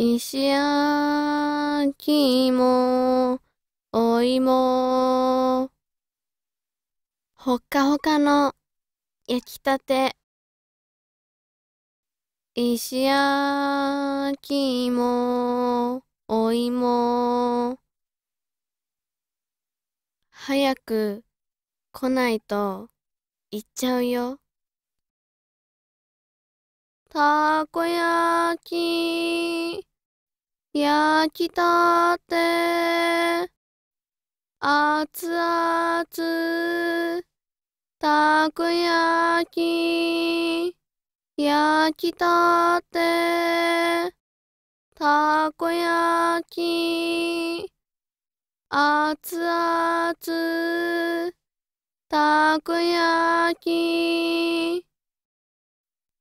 石焼きも、お芋。ほっかほかの焼きたて。石焼きも、お芋。早く来ないと行っちゃうよ。たこ焼き。焼きたて、熱々、たこ焼き、焼きたて、たこ焼き、熱々、たこ焼き。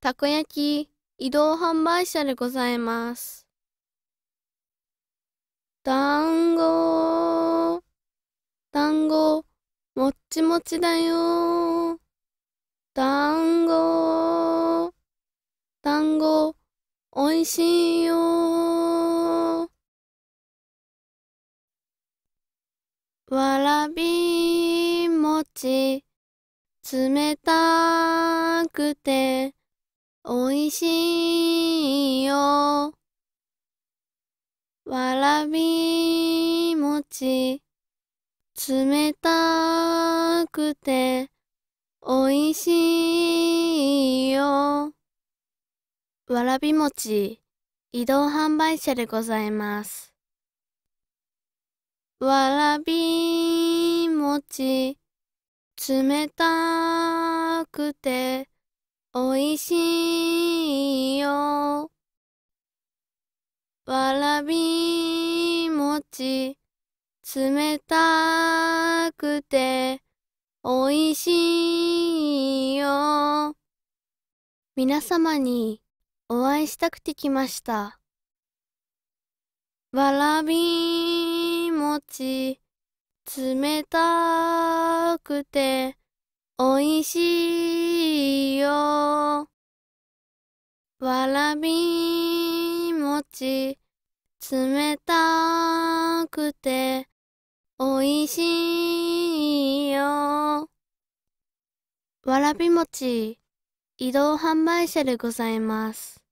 たこ焼き移動販売車でございます。団子団子もっちもちだよ団子団子おいしいよわらび餅冷たくておいしいわらび餅冷たくておいしいよわらび餅移動販売車でございますわらび餅冷たくておいしいよわらび餅冷たくておいしいよ皆様にお会いしたくて来ましたわらび餅冷たくておいしいよわらび餅冷たくておいしいよ。わらび餅移動販売車でございます。